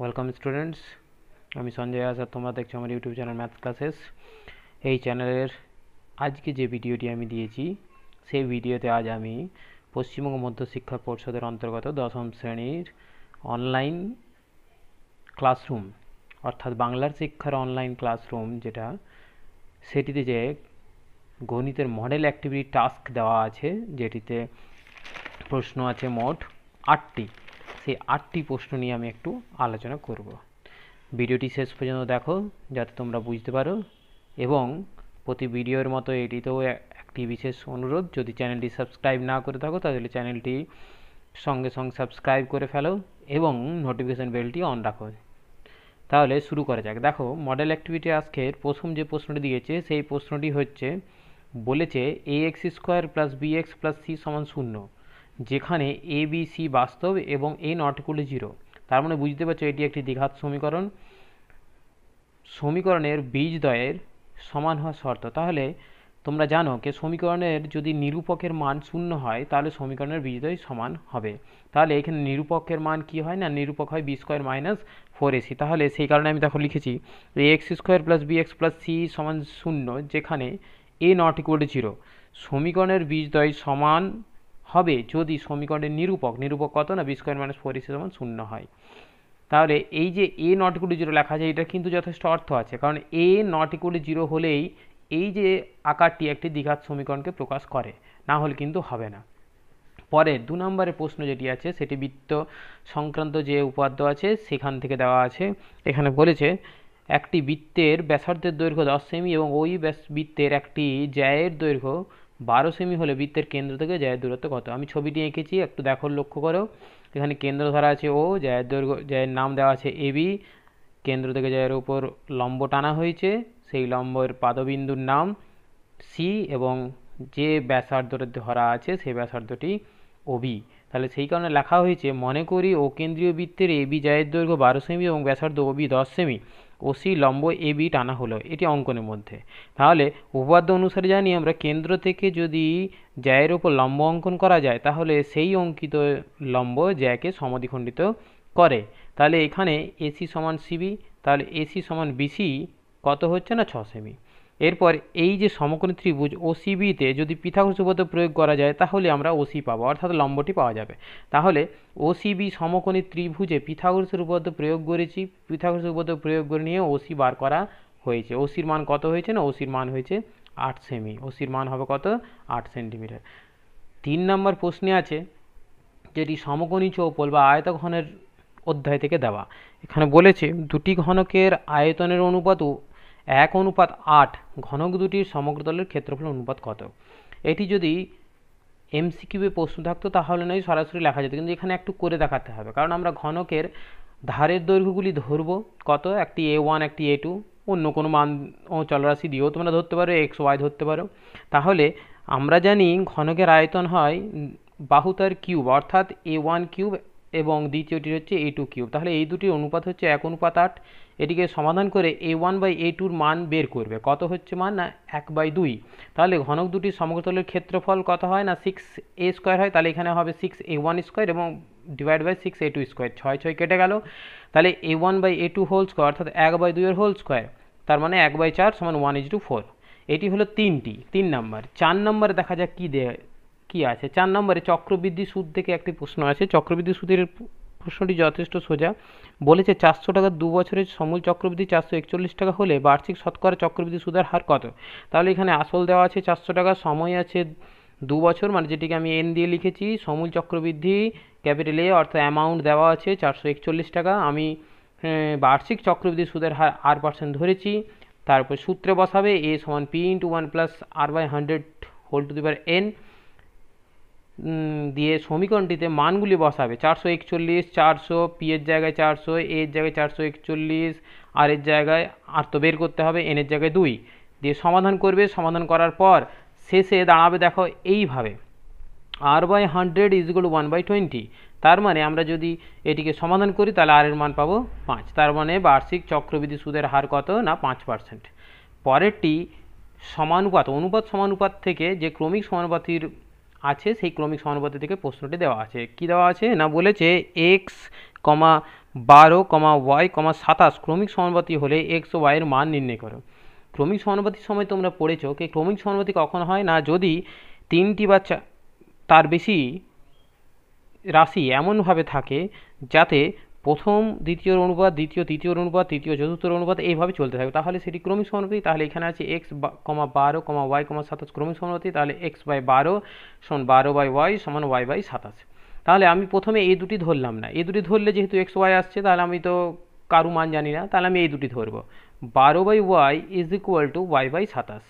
welcome students আমি সঞ্জয় আজ আর তোমরা দেখছো আমার ইউটিউব চ্যানেল ম্যাথ ক্লাসেস এই চ্যানেলের আজকে যে ভিডিওটি আমি দিয়েছি সেই ভিডিওতে আজ আমি পশ্চিমবঙ্গ মধ্য শিক্ষা পর্ষদের অন্তর্গত দশম শ্রেণীর অনলাইন ক্লাসরুম অর্থাৎ বাংলার শিক্ষার অনলাইন ক্লাসরুম যেটা সেটিতে যে গণিতের মডেল অ্যাক্টিভিটি টাস্ক দেওয়া আছে যেটিতে প্রশ্ন আছে মোট আটটি সেই আটটি প্রশ্ন নিয়ে আমি একটু আলোচনা করব ভিডিওটি শেষ পর্যন্ত দেখো যাতে তোমরা বুঝতে পারো এবং প্রতি ভিডিওর মতো এটিতেও একটি বিশেষ অনুরোধ যদি চ্যানেলটি সাবস্ক্রাইব না করে থাকো তাহলে চ্যানেলটি সঙ্গে সঙ্গে সাবস্ক্রাইব করে ফেলো এবং নোটিফিকেশান বেলটি অন রাখো তাহলে শুরু করা যাক দেখো মডেল অ্যাক্টিভিটি আজকের প্রথম যে প্রশ্নটি দিয়েছে সেই প্রশ্নটি হচ্ছে বলেছে a x square plus b x plus c সমান শূন্য যেখানে এ বি সি বাস্তব এবং এ নট ইকুয়াল জিরো তার মানে বুঝতে পারছো এটি একটি দ্বিঘাত সমীকরণ সমীকরণের বীজদ্বয়ের সমান হওয়া শর্ত তাহলে তোমরা জানো যে সমীকরণের যদি নিরূপকের মান শূন্য হয় তাহলে সমীকরণের বীজদ্বয় সমান হবে তাহলে এখানে নিরূপকের মান কি হয় না নিরূপক হয় b square minus four ac তাহলে সেই কারণে আমি তখন লিখেছি a x square plus b x plus c সমান শূন্য যেখানে এ নট ইকুয়াল জিরো সমীকরণের বীজদ্বয় সমান হবে যদি সমীকরণের নিরূপক নিরূপক কত না বি স্কোয়ার মাইনাস ফোর সমান শূন্য হয় তাহলে এই যে এ নট ইকুয়াল জিরো লেখা আছে এটা কিন্তু যথেষ্ট অর্থ আছে কারণ এ নট ইকুয়াল জিরো হলেই এই যে আকারটি একটি দ্বিঘাত সমীকরণকে প্রকাশ করে না হলে কিন্তু হবে না পরে দু নম্বরের প্রশ্ন যেটি আছে সেটি বৃত্ত সংক্রান্ত যে উপাদ্য আছে সেখান থেকে দেওয়া আছে এখানে বলেছে একটি বৃত্তের ব্যাসার্ধের দৈর্ঘ্য দশ সেমি এবং ওই বৃত্তের একটি জ্যায়ের দৈর্ঘ্য বারো সেমি হলে বৃত্তের কেন্দ্র থেকে জয়ের দূরত্ব কত আমি ছবিটি এঁকেছি একটু দেখো লক্ষ্য করো এখানে কেন্দ্র ধরা আছে ও জয়ের দৈর্ঘ্য জয়ের নাম দেওয়া আছে এবি কেন্দ্র থেকে জয়ের উপর লম্ব টানা হয়েছে সেই লম্বের পাদবিন্দুর নাম সি এবং যে ব্যাসার্ধটা ধরা আছে সেই ব্যাসার্ধটি ওবি তাহলে সেই কারণে লেখা হয়েছে মনে করি ও কেন্দ্রীয় বৃত্তের এবি জয়ের দৈর্ঘ্য বারো সেমি এবং ব্যাসার্ধ ওবি দশ সেমি ওসি লম্ব এ বি টানা হলো এটি অঙ্কনের মধ্যে তাহলে উপপাদ্য অনুসারে জানি আমরা কেন্দ্র থেকে যদি জ্যায়ের ওপর লম্ব অঙ্কন করা যায় তাহলে সেই অঙ্কিত লম্ব জ্যাকে সমাধিখণ্ডিত করে তাহলে এখানে এসি সমান সিবি তাহলে এসি সমান বিসি কত হচ্ছে না ছ সেমি এরপর এই যে সমকোণী ত্রিভুজ ওসিবিতে যদি পিথাগোরাস উপপাদ্য প্রয়োগ করা যায় তাহলে আমরা ওসি পাবো অর্থাৎ লম্বটি পাওয়া যাবে তাহলে ওসিবি সমকোণী ত্রিভুজে পিথাগোরাসের উপপাদ্য প্রয়োগ করেছি পিথাগোরাসের উপপাদ্য প্রয়োগ করে নিয়ে ওসি বার করা হয়েছে ওসির মান কত হয়েছে না ওসির মান হয়েছে আট সেমি ওসির মান হবে কত আট সেন্টিমিটার তিন নম্বর প্রশ্নে আছে যেটি সমকোণী চৌপল বা আয়তঘনের অধ্যায় থেকে দেওয়া এখানে বলেছে দুটি ঘনকের আয়তনের অনুপাত এক অনুপাত আট ঘনক দুটির দলের ক্ষেত্রফল অনুপাত কত এটি যদি এমসিকিউবে প্রশ্ন থাকতো তাহলে নয় সরাসরি লেখা যেত কিন্তু এখানে একটু করে দেখাতে হবে কারণ আমরা ঘনকের ধারের দৈর্ঘ্যগুলি ধরবো কত একটি এ ওয়ান একটি এ টু অন্য কোনো মান ও চলরাশি দিয়েও তোমরা ধরতে পারো এক্স ওয়াই ধরতে পারো তাহলে আমরা জানি ঘনকের আয়তন হয় বাহুতার কিউব অর্থাৎ এ ওয়ান কিউব এবং দ্বিতীয়টি হচ্ছে এ টু কিউব তাহলে এই দুটির অনুপাত হচ্ছে এক অনুপাত আট এটিকে সমাধান করে এ ওয়ান বাই এ টুর মান বের করবে কত হচ্ছে মান না এক বাই দুই তাহলে ঘনক দুটির সমগ্রতলের ক্ষেত্রফল কত হয় না সিক্স এ স্কোয়ার হয় তাহলে এখানে হবে সিক্স এ ওয়ান স্কোয়ার এবং divide by six a two square ছয় ছয় কেটে গেল তাহলে a one by a two whole square অর্থাৎ এক বাই দুইয়ের হোল স্কোয়ার তার মানে এক বাই চার সমান ওয়ান ইজ টু ফোর এটি হলো তিনটি তিন নাম্বার চার নম্বরে দেখা যাক কী দেয় কি আছে চার নম্বরে চক্রবৃদ্ধি সুদ থেকে একটি প্রশ্ন আছে চক্রবৃদ্ধি সুদের প্রশ্নটি যথেষ্ট সোজা বলেছে চারশো টাকার দু বছরের সমূল চক্রবৃদ্ধি চারশো একচল্লিশ টাকা হলে বার্ষিক শতকরা চক্রবৃদ্ধি সুদের হার কত তাহলে এখানে আসল দেওয়া আছে চারশো টাকা সময় আছে দু বছর মানে যেটিকে আমি এন দিয়ে লিখেছি সমূল চক্রবৃদ্ধি ক্যাপিটালে অর্থাৎ অ্যামাউন্ট দেওয়া আছে চারশো একচল্লিশ টাকা আমি বার্ষিক চক্রবৃদ্ধি সুদের হার আর পার্সেন্ট ধরেছি তারপর সূত্রে বসাবে এ সমান p into one plus r by hundred whole to the n দিয়ে সমীকরণটিতে মানগুলি বসাবে চারশো একচল্লিশ চারশো পি এর জায়গায় চারশো এর জায়গায় চারশো একচল্লিশ আর এর জায়গায় আর তো বের করতে হবে এনের জায়গায় দুই দিয়ে সমাধান করবে সমাধান করার পর শেষে দাঁড়াবে দেখো এইভাবে r by hundred is equal one by twenty তার মানে আমরা যদি এটিকে সমাধান করি তাহলে আর এর মান পাবো পাঁচ তার মানে বার্ষিক চক্রবৃদ্ধি সুদের হার কত না পাঁচ পার্সেন্ট পরেরটি সমানুপাত অনুপাত সমানুপাত থেকে যে ক্রমিক সমানুপাতির আছে সেই ক্রমিক সমানুপাতি থেকে প্রশ্নটি দেওয়া আছে কি দেওয়া আছে না বলেছে এক্স কমা বারো কমা ওয়াই কমা সাতাশ ক্রমিক সমানুপাতি হলে এক্স ও ওয়াইয়ের মান নির্ণয় করো ক্রমিক সমানুপাতির সময় তোমরা পড়েছো কি ক্রমিক সমানুপাতি কখন হয় না যদি তিনটি বা তার বেশি রাশি এমনভাবে থাকে যাতে প্রথম দ্বিতীয় অনুপাত দ্বিতীয় তৃতীয় অনুপাত তৃতীয় চতুর্থ অনুপাত এইভাবে চলতে থাকবে তাহলে সেটি ক্রমিক সমানুপাতি তাহলে এখানে আছে এক্স কমা বারো কমা ওয়াই কমা সাতাশ ক্রমিক সমানুপাতি তাহলে এক্স বাই বারো সমান বারো বাই ওয়াই সমান ওয়াই বাই সাতাশ তাহলে আমি প্রথমে এই দুটি ধরলাম না এই দুটি ধরলে যেহেতু এক্স ওয়াই আসছে তাহলে আমি তো কারু মান জানি না তাহলে আমি এই দুটি ধরব বারো by y is equal to y by সাতাশ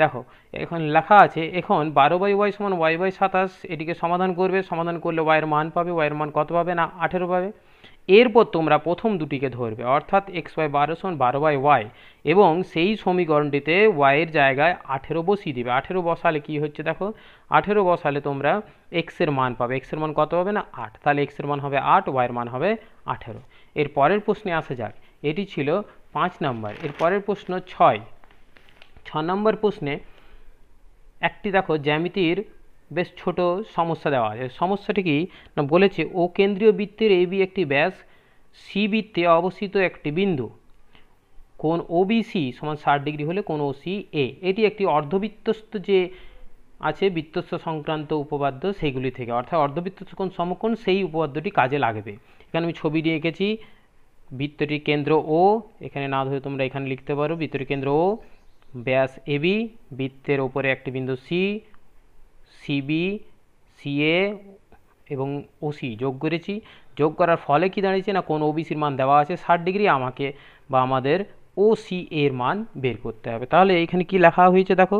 দেখো এখন লেখা আছে এখন বারো বাই ওয়াই সমান ওয়াই বাই সাতাশ এটিকে সমাধান করবে সমাধান করলে ওয়াইয়ের মান পাবে ওয়াইয়ের মান কত পাবে না আঠেরো পাবে এরপর তোমরা প্রথম দুটিকে ধরবে অর্থাৎ এক্স ওয়াই বারো সমান বারো বাই ওয়াই এবং সেই সমীকরণটিতে ওয়াইয়ের জায়গায় আঠেরো বসিয়ে দিবে আঠেরো বসালে কি হচ্ছে দেখো আঠেরো বসালে তোমরা এক্সের মান পাবে এক্সের মান কত হবে না আট তাহলে এক্সের মান হবে আট ওয়াইয়ের মান হবে আঠেরো এর পরের প্রশ্নে আসা যাক এটি ছিল পাঁচ নম্বর এর পরের প্রশ্ন ছয় ছ নম্বর প্রশ্নে একটি দেখো জ্যামিতির বেশ ছোট সমস্যা দেওয়া আছে সমস্যাটি কি না বলেছে ও কেন্দ্রীয় বৃত্তের এ বি একটি ব্যাস সি বৃত্তে অবস্থিত একটি বিন্দু কোন ওবিসি সমান ষাট ডিগ্রি হলে কোন সি এ এটি একটি অর্ধবৃত্তস্থ যে আছে বৃত্তস্থ সংক্রান্ত উপপাদ্য সেইগুলি থেকে অর্থাৎ অর্ধবৃত্তস্থ কোন সমকোণ সেই উপপাদ্যটি কাজে লাগবে এখানে আমি ছবি দিয়ে এঁকেছি বৃত্তটির কেন্দ্র ও এখানে না ধরে তোমরা এখানে লিখতে পারো বৃত্তটির কেন্দ্র ও ব্যাস এবি বৃত্তের ওপরে একটি বিন্দু সি সিবি সিএ এবং ওসি যোগ করেছি যোগ করার ফলে কি দাঁড়িয়েছে না কোন ওবিসির মান দেওয়া আছে ষাট ডিগ্রি আমাকে বা আমাদের ওসি এর মান বের করতে হবে তাহলে এখানে কি লেখা হয়েছে দেখো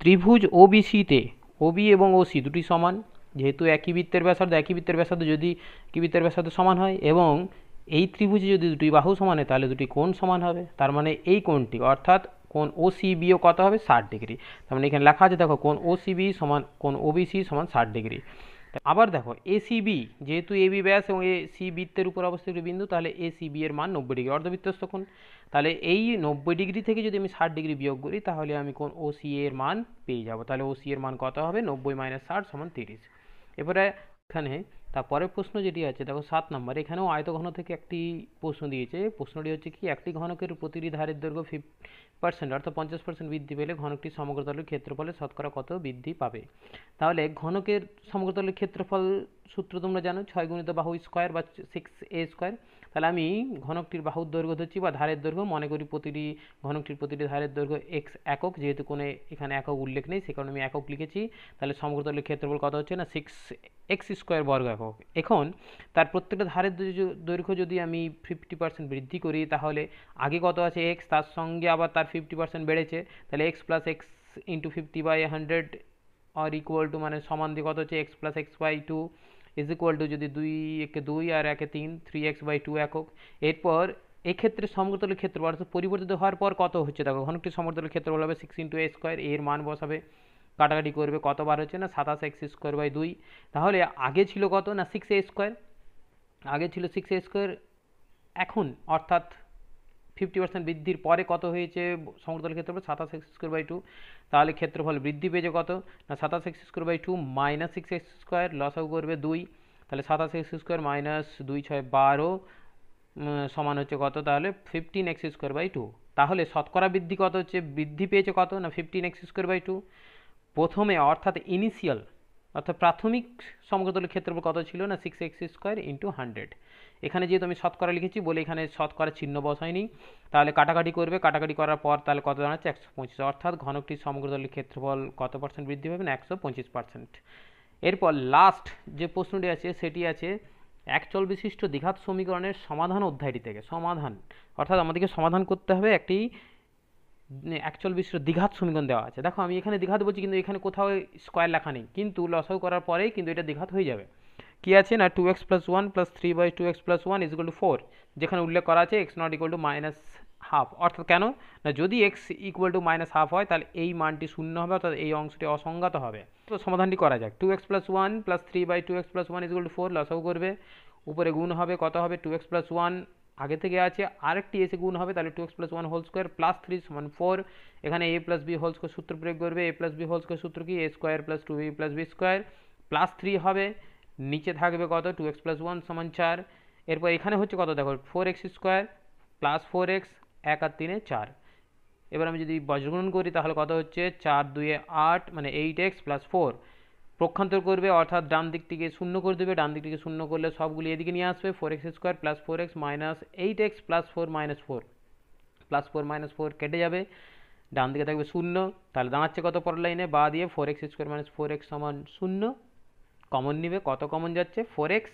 ত্রিভুজ ওবিসিতে ওবি এবং ওসি দুটি সমান যেহেতু একই বৃত্তের ব্যাসার্ধ একই বৃত্তের ব্যাসার্ধ যদি একই বৃত্তের ব্যাসার্ধ সমান হয় এবং এই ত্রিভুজে যদি দুটি বাহু সমান হয় তাহলে দুটি কোণ সমান হবে তার মানে এই কোণটি অর্থাৎ কোন ও সিবিও কত হবে ষাট ডিগ্রি তার মানে এখানে লেখা আছে দেখো কোন ও সিবি সমান কোন ওবিসি সমান ষাট ডিগ্রি আবার দেখো এসিবি যেহেতু এবি ব্যাস এবং সি বৃত্তের উপর অবস্থিত বিন্দু তাহলে এসিবি এর মান নব্বই ডিগ্রি অর্ধবৃত্তস্ত কোণ তাহলে এই নব্বই ডিগ্রি থেকে যদি আমি ষাট ডিগ্রি বিয়োগ করি তাহলে আমি কোন ও সি এর মান পেয়ে যাব তাহলে ও সি এর মান কত হবে নব্বই মাইনাস ষাট সমান তিরিশ এরপরে এখানে তারপরের প্রশ্ন যেটি আছে দেখো সাত নম্বর এখানেও আয়তঘন থেকে একটি প্রশ্ন দিয়েছে প্রশ্নটি হচ্ছে কি একটি ঘনকের প্রতিটি ধারের দৈর্ঘ্য ফিফটি পার্সেন্ট অর্থাৎ পঞ্চাশ পার্সেন্ট বৃদ্ধি পেলে ঘনকটি সমগ্রতলের ক্ষেত্রফলে শতকরা কত বৃদ্ধি পাবে তাহলে ঘনকের সমগ্রতলের ক্ষেত্রফল সূত্র তোমরা জানো ছয় গুণিত বাহু স্কোয়ার বা সিক্স এ স্কোয়ার তাহলে আমি ঘনকটির বাহুর দৈর্ঘ্য ধরছি বা ধারের দৈর্ঘ্য মনে করি প্রতিটি ঘনকটির প্রতিটি ধারের দৈর্ঘ্য এক্স একক যেহেতু কোনো এখানে একক উল্লেখ নেই সে কারণে আমি একক লিখেছি তাহলে সমগ্রতলের ক্ষেত্রফল কত হচ্ছে না সিক্স এক্স স্কোয়ার বর্গ একক এখন তার প্রত্যেকটা ধারের দৈর্ঘ্য যদি আমি ফিফটি পার্সেন্ট বৃদ্ধি করি তাহলে আগে কত আছে এক্স তার সঙ্গে আবার তার ফিফটি পার্সেন্ট বেড়েছে তাহলে x plus x into fifty by hundred or equal to মানে সমান দিয়ে কত হচ্ছে x plus x by two is equal to যদি দুই একে দুই আর একে তিন থ্রি এক্স বাই টু একক এরপর এক্ষেত্রে সমতল ক্ষেত্র অর্থাৎ পরিবর্তিত হওয়ার পর কত হচ্ছে দেখো ঘনকটি সমতল ক্ষেত্র হবে সিক্স ইন্টু এ স্কোয়ার এর মান বসাবে কাটাকাটি করবে কতবার হচ্ছে না সাতাশ এক্স স্কোয়ার বাই দুই তাহলে আগে ছিল কত না সিক্স এ স্কোয়ার আগে ছিল সিক্স এ স্কোয়ার এখন অর্থাৎ ফিফটি পার্সেন্ট বৃদ্ধির পরে কত হয়েছে সমতল ক্ষেত্রফল সাতাশ এক্স স্কোয়ার বাই টু তাহলে ক্ষেত্রফল বৃদ্ধি পেয়েছে কত না সাতাশ x square by two minus six x square লসাও করবে দুই তাহলে সাতাশ এক্স স্কোয়ার মাইনাস দুই ছয় বারো সমান হচ্ছে কত তাহলে fifteen x square by two তাহলে শতকরা বৃদ্ধি কত হচ্ছে বৃদ্ধি পেয়েছে কত না fifteen x square by two প্রথমে অর্থাৎ ইনিশিয়াল অর্থাৎ প্রাথমিক সমগতলের ক্ষেত্রফল কত ছিল না six x square into hundred এখানে যেহেতু আমি শতকরা লিখেছি বলে এখানে শতকরা চিহ্ন বসায়নি তাহলে কাটাকাটি করবে কাটাকাটি করার পর তাহলে কত দাঁড়াচ্ছে একশো পঁচিশ অর্থাৎ ঘনকটির সমগ্রতলের ক্ষেত্রফল কত পার্সেন্ট বৃদ্ধি পাবেন একশো পঁচিশ পার্সেন্ট এরপর লাস্ট যে প্রশ্নটি আছে সেটি আছে একচল বিশিষ্ট দ্বিঘাত সমীকরণের সমাধান অধ্যায়টি থেকে সমাধান অর্থাৎ আমাদেরকে সমাধান করতে হবে একটি অ্যাকচুয়াল মানে বিশ্ব দীঘাত সমীকরণ দেওয়া আছে দেখো আমি এখানে দীঘাত বলছি কিন্তু এখানে কোথাও স্কোয়ার লেখা নেই কিন্তু লসও করার পরেই কিন্তু এটা দীঘাত হয়ে যাবে কি আছে না two x plus one plus three by two x plus one is equal to four যেখানে উল্লেখ করা আছে x not equal to minus half অর্থাৎ কেন না যদি x equal to minus half হয় তাহলে এই মানটি শূন্য হবে অর্থাৎ এই অংশটি অসংগত হবে তো সমাধানটি করা যাক two x plus one plus three by two x plus one is equal to four লসও করবে উপরে গুণ হবে কত হবে টু এক্স প্লাস ওয়ান আগে থেকে আছে আরেকটি এসে গুণ হবে তাহলে two x plus one whole square plus three সমান ফোর এখানে a plus b whole square সূত্র প্রয়োগ করবে a plus b whole square সূত্র কি a square plus two b plus b square plus three হবে নিচে থাকবে কত টু এক্স প্লাস ওয়ান সমান চার এরপর এখানে হচ্ছে কত দেখো four x square plus four x এক আর তিনে চার এবার আমি যদি বজ্রগুণন করি তাহলে কত হচ্ছে চার দুয়ে আট মানে এইট এক্স প্লাস ফোর প্রক্ষান্তর করবে অর্থাৎ ডান দিক থেকে শূন্য করে দেবে ডান দিক থেকে শূন্য করলে সবগুলি এদিকে নিয়ে আসবে four x square plus four x minus eight x plus four minus four plus four minus four কেটে যাবে ডান দিকে থাকবে শূন্য তাহলে দাঁড়াচ্ছে কত পর লাইনে বা দিয়ে four x square minus four x সমান শূন্য কমন নিবে কত কমন যাচ্ছে four x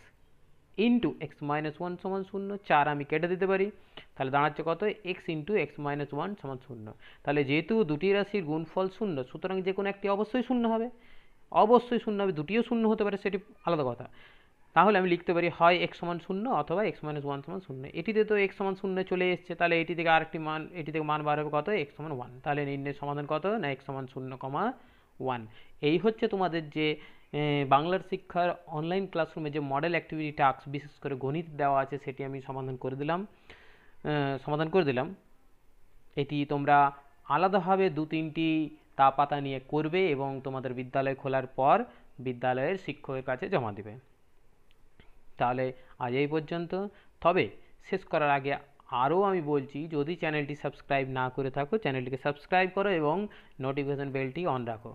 into x minus one সমান শূন্য চার আমি কেটে দিতে পারি তাহলে দাঁড়াচ্ছে কত x into x minus one সমান শূন্য তাহলে যেহেতু দুটি রাশির গুণফল শূন্য সুতরাং যে কোনো একটি অবশ্যই শূন্য হবে অবশ্যই শূন্য হবে দুটিও শূন্য হতে পারে সেটি আলাদা কথা তাহলে আমি লিখতে পারি হয় এক্স সমান শূন্য অথবা এক্স মাইনাস ওয়ান সমান শূন্য এটিতে তো এক্স সমান শূন্য চলে এসছে তাহলে এটি থেকে আরেকটি মান এটি থেকে মান বার হবে কত এক্স সমান ওয়ান তাহলে নির্ণয়ের সমাধান কত না এক্স সমান শূন্য কমা ওয়ান এই হচ্ছে তোমাদের যে বাংলার শিক্ষার অনলাইন ক্লাসরুমে যে মডেল অ্যাক্টিভিটি টাস্ক বিশেষ করে গণিত দেওয়া আছে সেটি আমি সমাধান করে দিলাম সমাধান করে দিলাম এটি তোমরা আলাদাভাবে দু তিনটি তা পাতা নিয়ে করবে এবং তোমাদের বিদ্যালয় খোলার পর বিদ্যালয়ের শিক্ষকের কাছে জমা দেবে তাহলে আজ এই পর্যন্ত তবে শেষ করার আগে আরও আমি বলছি যদি চ্যানেলটি সাবস্ক্রাইব না করে থাকো চ্যানেলটিকে সাবস্ক্রাইব করো এবং নোটিফিকেশন বেলটি অন রাখো